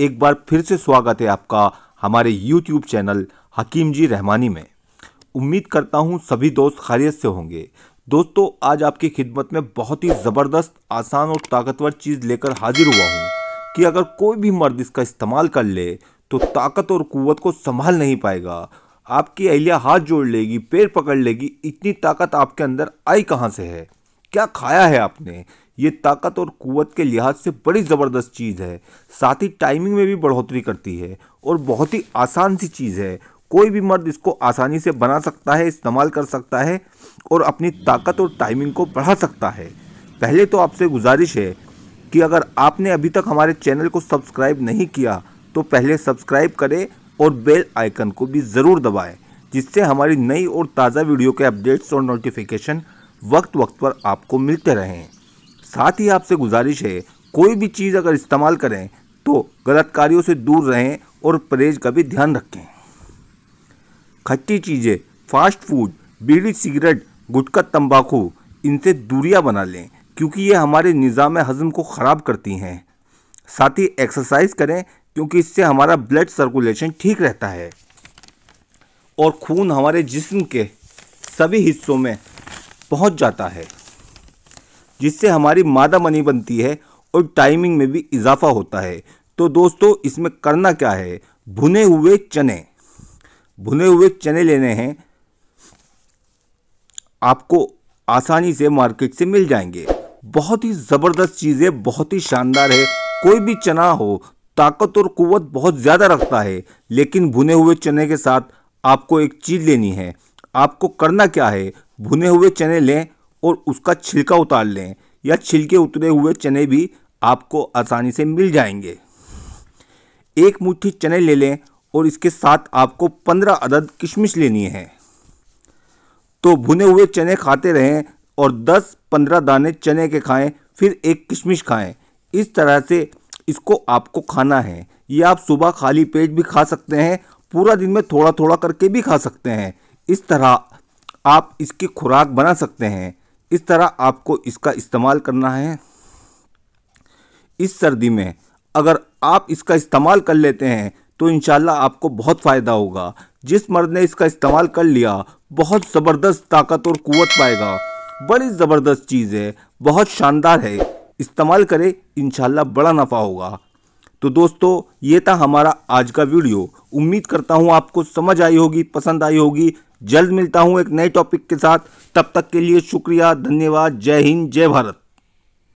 एक बार फिर से स्वागत है आपका हमारे यूट्यूब चैनल हकीम जी रहमानी में उम्मीद करता हूँ सभी दोस्त खैरियत से होंगे दोस्तों आज आपकी खिदमत में बहुत ही ज़बरदस्त आसान और ताकतवर चीज़ लेकर हाजिर हुआ हूँ कि अगर कोई भी मर्द इसका इस्तेमाल कर ले तो ताकत और क़ुत को संभाल नहीं पाएगा आपकी अहलिया हाथ जोड़ लेगी पैर पकड़ लेगी इतनी ताकत आपके अंदर आई कहाँ से है क्या खाया है आपने ये ताकत और कुत के लिहाज से बड़ी ज़बरदस्त चीज़ है साथ ही टाइमिंग में भी बढ़ोतरी करती है और बहुत ही आसान सी चीज़ है कोई भी मर्द इसको आसानी से बना सकता है इस्तेमाल कर सकता है और अपनी ताकत और टाइमिंग को बढ़ा सकता है पहले तो आपसे गुजारिश है कि अगर आपने अभी तक हमारे चैनल को सब्सक्राइब नहीं किया तो पहले सब्सक्राइब करें और बेल आइकन को भी ज़रूर दबाएँ जिससे हमारी नई और ताज़ा वीडियो के अपडेट्स और नोटिफिकेशन वक्त वक्त पर आपको मिलते रहें साथ ही आपसे गुजारिश है कोई भी चीज़ अगर इस्तेमाल करें तो गलत कार्यों से दूर रहें और परहेज का भी ध्यान रखें खट्टी चीज़ें fast food bidi cigarette gutkha तंबाकू इनसे दूरियां बना लें क्योंकि ये हमारे निज़ाम हज़म को ख़राब करती हैं साथ ही एक्सरसाइज करें क्योंकि इससे हमारा ब्लड सर्कुलेशन ठीक रहता है और खून हमारे जिस्म के सभी हिस्सों में पहुंच जाता है जिससे हमारी मादा मनी बनती है और टाइमिंग में भी इजाफा होता है तो दोस्तों इसमें करना क्या है भुने हुए चने भुने हुए चने लेने हैं आपको आसानी से मार्केट से मिल जाएंगे बहुत ही ज़बरदस्त चीज़ है बहुत ही शानदार है कोई भी चना हो ताकत और कुवत बहुत ज़्यादा रखता है लेकिन भुने हुए चने के साथ आपको एक चीज़ लेनी है आपको करना क्या है भुने हुए चने लें और उसका छिलका उतार लें या छिलके उतरे हुए चने भी आपको आसानी से मिल जाएंगे एक मुट्ठी चने ले लें और इसके साथ आपको पंद्रह अदद किशमिश लेनी है तो भुने हुए चने खाते रहें और दस पंद्रह दाने चने के खाएं फिर एक किशमिश खाएं इस तरह से इसको आपको खाना है ये आप सुबह खाली पेट भी खा सकते हैं पूरा दिन में थोड़ा थोड़ा करके भी खा सकते हैं इस तरह आप इसकी खुराक बना सकते हैं इस तरह आपको इसका इस्तेमाल करना है इस सर्दी में अगर आप इसका इस्तेमाल कर लेते हैं तो इन आपको बहुत फ़ायदा होगा जिस मर्द ने इसका इस्तेमाल कर लिया बहुत ज़बरदस्त ताकत और कुत पाएगा बड़ी ज़बरदस्त चीज़ है बहुत शानदार है इस्तेमाल करें इन बड़ा नफ़ा होगा तो दोस्तों ये था हमारा आज का वीडियो उम्मीद करता हूँ आपको समझ आई होगी पसंद आई होगी जल्द मिलता हूँ एक नए टॉपिक के साथ तब तक के लिए शुक्रिया धन्यवाद जय हिंद जय भारत